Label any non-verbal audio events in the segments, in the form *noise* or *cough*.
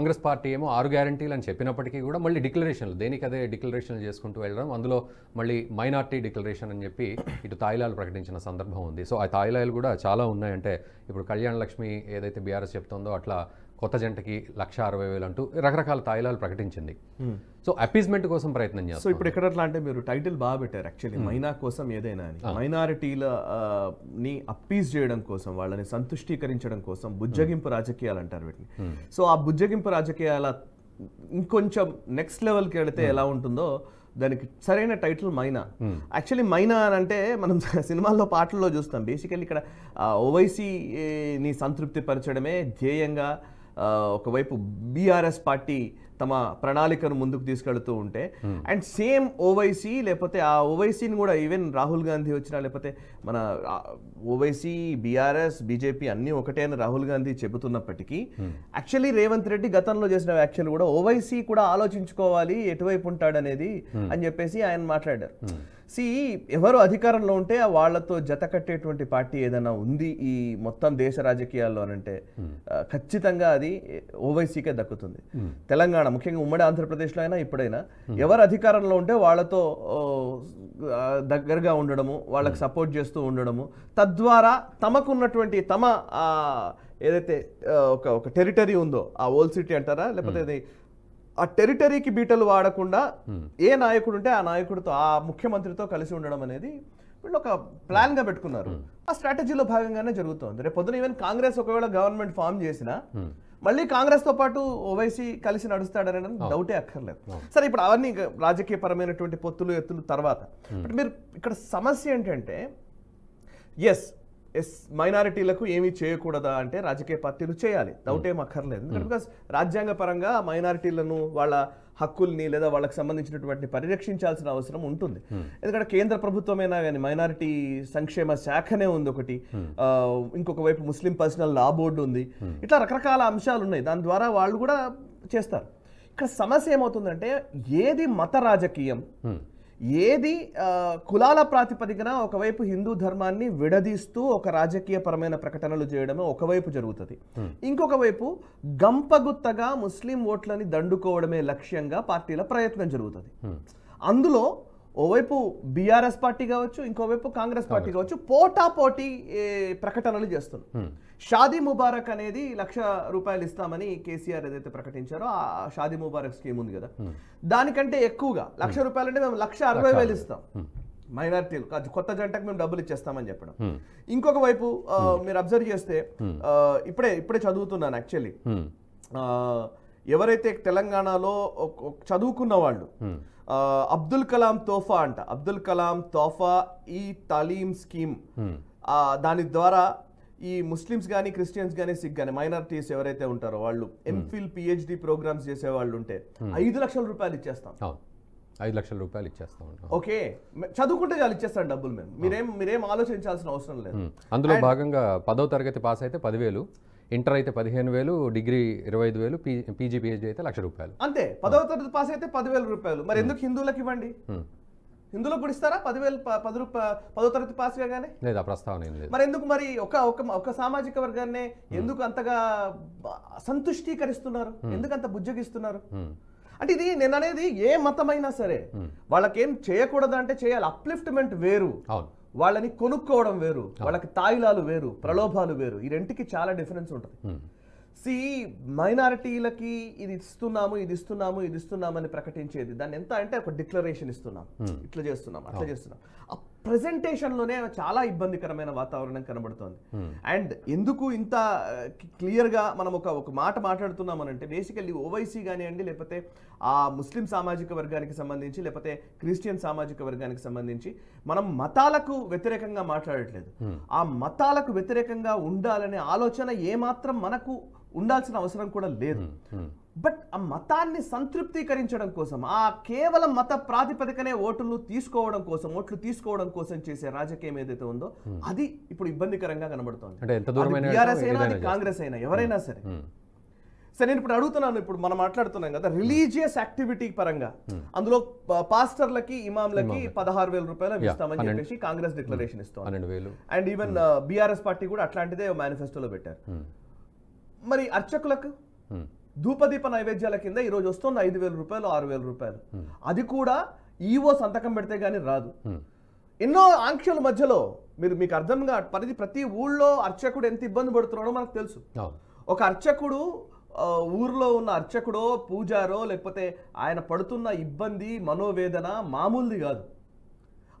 Congress party ఏమో ఆరు గ్యారంటీలు అని చెప్పినప్పటికీ కూడా మళ్ళీ డిక్లరేషన్లు దేనికదే డిక్లరేషన్లు చేసుకుంటూ వెళ్ళడం అందులో మళ్ళీ మైనార్టీ డిక్లరేషన్ అని చెప్పి ఇటు తాయిలాలు ప్రకటించిన సందర్భం ఉంది సో ఆ తాయిలాలు కూడా చాలా ఉన్నాయంటే ఇప్పుడు కళ్యాణ్ లక్ష్మి ఏదైతే బీఆర్ఎస్ చెప్తుందో అట్లా కొత్త జంటకి లక్ష అరవై వేలు అంటూ రకరకాల తాయిలాలు ప్రకటించింది సో అపీజ్మెంట్ కోసం ప్రయత్నం చేస్తారు సో ఇప్పుడు ఎక్కడ అట్లా అంటే మీరు టైటిల్ బాగా పెట్టారు యాక్చువల్లీ మైనా కోసం ఏదైనా మైనారిటీల ని అప్పీజ్ చేయడం కోసం వాళ్ళని సంతుష్టీకరించడం కోసం బుజ్జగింపు రాజకీయాలు అంటారు వీటిని సో ఆ బుజ్జగింపు రాజకీయాల ఇంకొంచెం నెక్స్ట్ లెవెల్కి వెళితే ఎలా ఉంటుందో దానికి సరైన టైటిల్ మైనా యాక్చువల్లీ మైనా అని అంటే మనం *laughs* సినిమాల్లో పాటల్లో చూస్తాం బేసికల్లీ ఇక్కడ ఓవైసీని సంతృప్తి పరచడమే ధ్యేయంగా ఒకవైపు బీఆర్ఎస్ పార్టీ తమ ప్రణాళికను ముందుకు తీసుకెళ్తూ ఉంటే hmm. అండ్ సేమ్ ఓవైసీ లేకపోతే ఆ ఓవైసీని కూడా ఈవెన్ రాహుల్ గాంధీ వచ్చినా లేకపోతే మన ఓవైసీ బీఆర్ఎస్ బీజేపీ అన్నీ ఒకటే అని రాహుల్ గాంధీ చెబుతున్నప్పటికీ hmm. యాక్చువల్లీ రేవంత్ రెడ్డి గతంలో చేసిన వ్యాఖ్యలు కూడా ఓవైసీ కూడా ఆలోచించుకోవాలి ఎటువైపు అనేది hmm. అని చెప్పేసి ఆయన మాట్లాడారు సి ఎవరు అధికారంలో ఉంటే వాళ్ళతో జత కట్టేటువంటి పార్టీ ఏదైనా ఉంది ఈ మొత్తం దేశ రాజకీయాల్లోనంటే ఖచ్చితంగా అది ఓవైసీకే దక్కుతుంది తెలంగాణ ముఖ్యంగా ఉమ్మడి ఆంధ్రప్రదేశ్లో అయినా ఇప్పుడైనా hmm. ఎవరు అధికారంలో ఉంటే వాళ్ళతో దగ్గరగా ఉండడము వాళ్ళకి hmm. సపోర్ట్ చేస్తూ ఉండడము తద్వారా తమకున్నటువంటి తమ ఏదైతే ఒక ఒక టెరిటరీ ఉందో ఆ ఓల్ సిటీ అంటారా లేకపోతే hmm. అది ఆ టెరిటరీకి బీటలు వాడకుండా ఏ నాయకుడు ఉంటే ఆ నాయకుడితో ఆ ముఖ్యమంత్రితో కలిసి ఉండడం అనేది వీళ్ళు ఒక ప్లాన్ గా పెట్టుకున్నారు ఆ స్ట్రాటజీలో భాగంగానే జరుగుతుంది రేపు పొద్దున ఈవెన్ కాంగ్రెస్ ఒకవేళ గవర్నమెంట్ ఫామ్ చేసినా మళ్ళీ కాంగ్రెస్తో పాటు ఓవైసీ కలిసి నడుస్తాడనే డౌటే అక్కర్లేదు సరే ఇప్పుడు అవన్నీ రాజకీయ పరమైనటువంటి పొత్తులు ఎత్తులు తర్వాత మీరు ఇక్కడ సమస్య ఏంటంటే ఎస్ ఎస్ మైనారిటీలకు ఏమీ చేయకూడదా అంటే రాజకీయ పార్టీలు చేయాలి డౌట్ ఏం అక్కర్లేదు బికాస్ hmm. రాజ్యాంగ పరంగా మైనారిటీలను వాళ్ళ హక్కుల్ని లేదా వాళ్ళకి సంబంధించినటువంటి పరిరక్షించాల్సిన అవసరం ఉంటుంది hmm. ఎందుకంటే కేంద్ర ప్రభుత్వమైనా కానీ మైనారిటీ సంక్షేమ శాఖనే ఉంది ఒకటి hmm. ఇంకొక వైపు ముస్లిం పర్సనల్ లా బోర్డు ఉంది ఇట్లా రకరకాల అంశాలు ఉన్నాయి దాని ద్వారా వాళ్ళు కూడా చేస్తారు ఇక్కడ సమస్య ఏమవుతుందంటే ఏది మత రాజకీయం ఏది కులాల ప్రాతిపదికన ఒకవైపు హిందూ ధర్మాన్ని విడదీస్తూ ఒక రాజకీయపరమైన ప్రకటనలు చేయడమే ఒకవైపు జరుగుతుంది ఇంకొక వైపు గంపగుత్తగా ముస్లిం ఓట్లని దండుకోవడమే లక్ష్యంగా పార్టీల ప్రయత్నం జరుగుతుంది అందులో ఓవైపు బీఆర్ఎస్ పార్టీ కావచ్చు ఇంకోవైపు కాంగ్రెస్ పార్టీ కావచ్చు పోటా పోటీ ప్రకటనలు చేస్తుంది షాదీ ముబారక్ అనేది లక్ష రూపాయలు ఇస్తామని కేసీఆర్ ఏదైతే ప్రకటించారో ఆ షాదీ ముబారక్ స్కీమ్ ఉంది కదా దానికంటే ఎక్కువగా లక్ష రూపాయలు అంటే మేము లక్ష అరవై వేలు ఇస్తాం మైనార్టీలు కొత్త జంటకు మేము డబ్బులు ఇచ్చేస్తామని చెప్పడం ఇంకొక వైపు మీరు అబ్జర్వ్ చేస్తే ఇప్పుడే ఇప్పుడే చదువుతున్నాను యాక్చువల్లీ ఎవరైతే తెలంగాణలో చదువుకున్న వాళ్ళు అబ్దుల్ కలాం తోఫా అంట అబ్దుల్ కలాం తోఫా ఈ తాలీం స్కీమ్ దాని ద్వారా ఈ ముస్లిమ్స్ కానీ క్రిస్టియన్స్ కానీ సిక్ కానీ మైనారిటీస్ ఎవరైతే ఉంటారో వాళ్ళు ఎంఫిల్ పిహెచ్డి ప్రోగ్రామ్స్ చేసే వాళ్ళు ఉంటే ఐదు లక్షల రూపాయలు ఇచ్చేస్తాం ఐదు లక్షల రూపాయలు ఇచ్చేస్తాం ఓకే చదువుకుంటే చాలు ఇచ్చేస్తాను డబ్బులు మేము మీరేం మీరేం ఆలోచించాల్సిన అవసరం లేదు అందులో భాగంగా పదవ తరగతి పాస్ అయితే పదివేలు ఇంటర్ అయితే పదిహేను వేలు డిగ్రీ ఇరవై ఐదు వేలు పీజీ పిహెచ్డి అయితే లక్ష రూపాయలు అంతే పదవ తరగతి పాస్ అయితే పదివేల రూపాయలు మరి ఎందుకు హిందువులకు ఇవ్వండి హిందువులకు కూడా ఇస్తారా పదివేలు పది రూపాయ పదో తరగతి పాస్ కాగానే లేదా ప్రస్తావన మరి ఎందుకు మరి ఒక ఒక సామాజిక వర్గాన్ని ఎందుకు అంతగా సంతుష్టీకరిస్తున్నారు ఎందుకు అంత బుజ్జగిస్తున్నారు అంటే ఇది నేను అనేది ఏ మతమైనా సరే వాళ్ళకేం చేయకూడదు అంటే చేయాలి అప్లిఫ్ట్మెంట్ వేరు అవును వాళ్ళని కొనుక్కోవడం వేరు వాళ్ళకి తాయిలాలు వేరు ప్రలోభాలు వేరు ఈ రెంటికి చాలా డిఫరెన్స్ ఉంటుంది సి మైనారిటీలకి ఇది ఇస్తున్నాము ఇది ఇస్తున్నాము ఇది ఇస్తున్నామని ప్రకటించేది దాన్ని ఎంత అంటే ఒక డిక్లరేషన్ ఇస్తున్నాం ఇట్లా చేస్తున్నాం అట్లా చేస్తున్నాం ప్రజెంటేషన్లోనే చాలా ఇబ్బందికరమైన వాతావరణం కనబడుతోంది అండ్ ఎందుకు ఇంత క్లియర్గా మనం ఒక ఒక మాట మాట్లాడుతున్నామనంటే బేసికల్లీ ఓవైసీ కానివ్వండి లేకపోతే ఆ ముస్లిం సామాజిక వర్గానికి సంబంధించి లేకపోతే క్రిస్టియన్ సామాజిక వర్గానికి సంబంధించి మనం మతాలకు వ్యతిరేకంగా మాట్లాడట్లేదు ఆ మతాలకు వ్యతిరేకంగా ఉండాలనే ఆలోచన ఏమాత్రం మనకు ఉండాల్సిన అవసరం కూడా లేదు బట్ ఆ మతాన్ని సంతృప్తీకరించడం కోసం ఆ కేవలం మత ప్రాతిపదికనే ఓటులు తీసుకోవడం కోసం ఓట్లు తీసుకోవడం కోసం చేసే రాజకీయం ఏదైతే ఉందో అది ఇప్పుడు ఇబ్బందికరంగా కనబడుతోంది టీఆర్ఎస్ అయినా కాంగ్రెస్ అయినా ఎవరైనా సరే సరే నేను ఇప్పుడు అడుగుతున్నాను ఇప్పుడు మనం మాట్లాడుతున్నాం కదా రిలీజియస్ యాక్టివిటీ పరంగా అందులో పాస్టర్లకి ఇమాంలకి పదహారు వేల రూపాయలు ఇస్తామని చెప్పేసి కాంగ్రెస్ డిక్లరేషన్ ఇస్తాం అండ్ ఈవెన్ బీఆర్ఎస్ పార్టీ కూడా అట్లాంటిదే మేనిఫెస్టోలో పెట్టారు మరి అర్చకులకు ధూపదీప నైవేద్యాల కింద ఈరోజు వస్తుంది ఐదు వేల రూపాయలు ఆరు వేల రూపాయలు అది కూడా ఈవో సంతకం పెడితే కానీ రాదు ఎన్నో ఆంక్షల మధ్యలో మీరు మీకు అర్థంగా పరిధి ప్రతి ఊళ్ళో అర్చకుడు ఎంత ఇబ్బంది పడుతున్నాడో మనకు తెలుసు ఒక అర్చకుడు ఊర్లో ఉన్న అర్చకుడో పూజారో లేకపోతే ఆయన పడుతున్న ఇబ్బంది మనోవేదన మామూలుది కాదు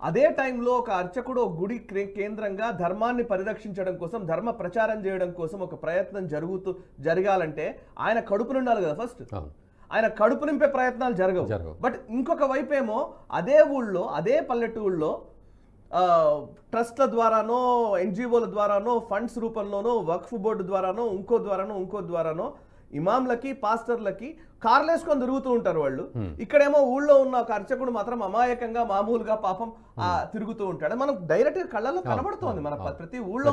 అదే టైంలో ఒక అర్చకుడు గుడి కేంద్రంగా ధర్మాన్ని పరిరక్షించడం కోసం ధర్మ ప్రచారం చేయడం కోసం ఒక ప్రయత్నం జరుగుతూ జరగాలంటే ఆయన కడుపు నిండాలి కదా ఫస్ట్ ఆయన కడుపు నింపే ప్రయత్నాలు జరగవు బట్ ఇంకొక వైపు ఏమో అదే ఊళ్ళో అదే పల్లెటూళ్ళలో ట్రస్ట్ల ద్వారానో ఎన్జిఓల ద్వారానో ఫండ్స్ రూపంలోనో వక్ఫ్ బోర్డు ద్వారానో ఇంకో ద్వారానో ఇంకో ద్వారానో ఇమాంలకి పాస్టర్లకి కార్లు వేసుకొని తిరుగుతూ ఉంటారు వాళ్ళు ఇక్కడేమో ఊళ్ళో ఉన్న ఒక అర్చకుడు మాత్రం అమాయకంగా మామూలుగా పాపం ఆ తిరుగుతూ ఉంటాడు మనం డైరెక్ట్ కళ్ళలో కనబడుతోంది మన ప్రతి ఊళ్ళో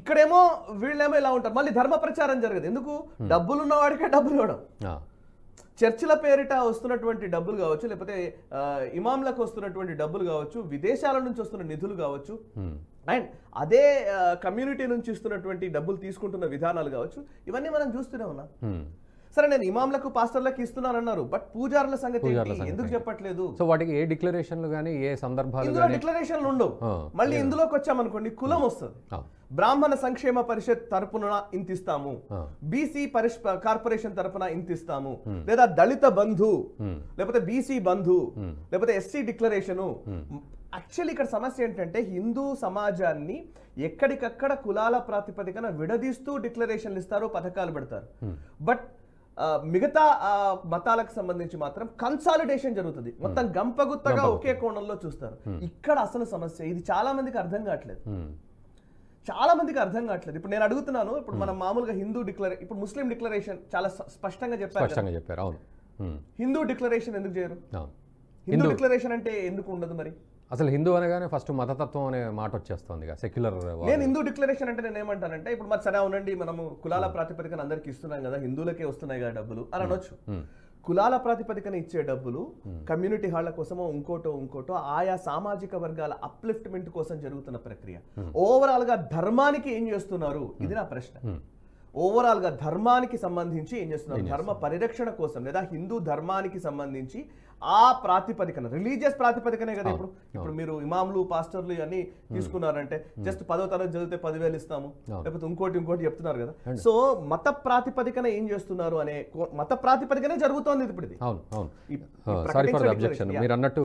ఇక్కడేమో వీళ్ళేమో ఇలా ఉంటారు మళ్ళీ ధర్మ ప్రచారం జరగదు ఎందుకు డబ్బులున్న వాడికే డబ్బులు ఇవ్వడం చర్చిల పేరిట వస్తున్నటువంటి డబ్బులు కావచ్చు లేకపోతే ఇమాంలకు వస్తున్నటువంటి డబ్బులు కావచ్చు విదేశాల నుంచి వస్తున్న నిధులు కావచ్చు hmm. అండ్ అదే కమ్యూనిటీ నుంచి ఇస్తున్నటువంటి డబ్బులు తీసుకుంటున్న విధానాలు కావచ్చు ఇవన్నీ మనం చూస్తూనే ఉన్నాం hmm. సరే నేను ఇమాంలకు పాస్టర్లకు ఇస్తున్నాను అన్నారు బట్ పూజారుల సంగతి ఎందుకు చెప్పట్లేదు సో వాటికి ఏ డిక్లరేషన్లు కానీ ఏ సందర్భాలు డిక్లరేషన్లు ఉండవు మళ్ళీ ఇందులోకి వచ్చామనుకోండి కులం వస్తుంది బ్రాహ్మణ సంక్షేమ పరిషత్ తరపున ఇంతిస్తాము బీసీ పరిష్ కార్పొరేషన్ తరపున ఇంతిస్తాము లేదా దళిత బంధు లేకపోతే బీసీ బంధు లేకపోతే ఎస్సీ డిక్లరేషను యాక్చువల్లీ ఇక్కడ సమస్య ఏంటంటే హిందూ సమాజాన్ని ఎక్కడికక్కడ కులాల ప్రాతిపదికన విడదీస్తూ డిక్లరేషన్లు ఇస్తారు పథకాలు పెడతారు బట్ మిగతా మతాలకు సంబంధించి మాత్రం కన్సాలిడేషన్ జరుగుతుంది మొత్తం hmm. గంపగుత్తగా ఒకే కోణంలో చూస్తారు hmm. ఇక్కడ అసలు సమస్య ఇది చాలా మందికి అర్థం కావట్లేదు hmm. చాలా మందికి అర్థం కావట్లేదు ఇప్పుడు నేను అడుగుతున్నాను ఇప్పుడు మనం మామూలుగా హిందూ డిక్లరే ఇప్పుడు ముస్లిం డిక్లరేషన్ చాలా స్పష్టంగా చెప్పారు హిందూ డిక్లరేషన్ ఎందుకు చేయరు హిందూ డిక్లరేషన్ అంటే ఎందుకు ఉండదు మరి అసలు హిందూ అనగానే ఫస్ట్ మతతత్వం అనే మాట వచ్చేస్తుంది సెక్యులర్ నేను హిందూ డిక్లరేషన్ అంటే నేను ఏమంటానంటే ఇప్పుడు మరి సరే అవునండి మనము కులాల ప్రాతిపదికన అందరికి ఇస్తున్నాం కదా హిందువులకే వస్తున్నాయి కదా డబ్బులు అని అనొచ్చు కులాల ప్రాతిపదికన ఇచ్చే డబ్బులు కమ్యూనిటీ హాళ్ల కోసమో ఇంకోటో ఇంకోటో ఆయా సామాజిక వర్గాల అప్లిఫ్ట్మెంట్ కోసం జరుగుతున్న ప్రక్రియ ఓవరాల్ గా ధర్మానికి ఏం చేస్తున్నారు ఇది నా ప్రశ్న ఓవరాల్ గా ధర్మానికి సంబంధించి ఏం చేస్తున్నారు ధర్మ పరిరక్షణ కోసం లేదా హిందూ ధర్మానికి సంబంధించి ఆ ప్రాతిపదికన రిలీజియస్ ప్రాతిపదికనే కదా ఇప్పుడు ఇప్పుడు మీరు ఇమాములు పాస్టర్లు ఇవన్నీ తీసుకున్నారంటే జస్ట్ పదో తరగతి చదివితే పదివేలు ఇస్తాము లేకపోతే ఇంకోటి ఇంకోటి చెప్తున్నారు కదా సో మత ప్రాతిపదికన ఏం చేస్తున్నారు అనే మత ప్రాతిపదికనే జరుగుతోంది ఇప్పుడు ఇది అవును అవును అన్నట్టు